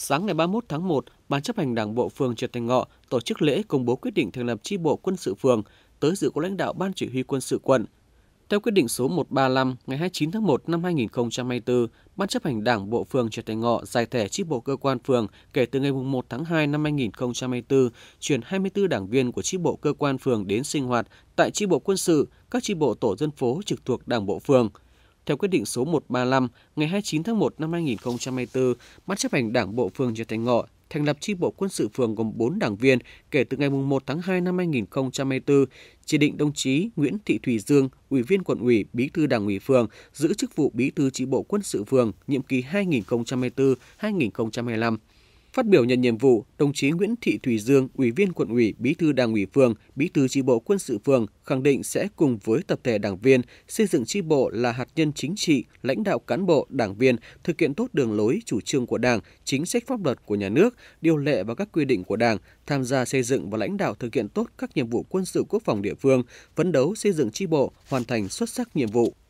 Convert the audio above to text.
Sáng ngày 31 tháng 1, Ban chấp hành Đảng bộ phường Trần Thành Ngọ tổ chức lễ công bố quyết định thành lập chi bộ quân sự phường, tới dự có lãnh đạo Ban chỉ huy quân sự quận. Theo quyết định số 135 ngày 29 tháng 1 năm 2024, Ban chấp hành Đảng bộ phường Trần Thành Ngọ giải thể chi bộ cơ quan phường kể từ ngày 1 tháng 2 năm 2024, chuyển 24 đảng viên của chi bộ cơ quan phường đến sinh hoạt tại chi bộ quân sự, các chi bộ tổ dân phố trực thuộc Đảng bộ phường – theo quyết định số 135 ngày 29 tháng 1 năm 2024, Ban chấp hành Đảng bộ phường Duyệt Thành Ngọ thành lập chi bộ quân sự phường gồm 4 đảng viên kể từ ngày 1 tháng 2 năm 2024, chỉ định đồng chí Nguyễn Thị Thủy Dương, Ủy viên quận ủy, Bí thư Đảng ủy phường, giữ chức vụ Bí thư chi bộ quân sự phường nhiệm kỳ 2024-2025. Phát biểu nhận nhiệm vụ, đồng chí Nguyễn Thị Thủy Dương, Ủy viên quận ủy, Bí thư Đảng ủy phường, Bí thư chi bộ quân sự phường khẳng định sẽ cùng với tập thể đảng viên xây dựng chi bộ là hạt nhân chính trị, lãnh đạo cán bộ, đảng viên thực hiện tốt đường lối, chủ trương của Đảng, chính sách pháp luật của nhà nước, điều lệ và các quy định của Đảng, tham gia xây dựng và lãnh đạo thực hiện tốt các nhiệm vụ quân sự quốc phòng địa phương, phấn đấu xây dựng chi bộ hoàn thành xuất sắc nhiệm vụ.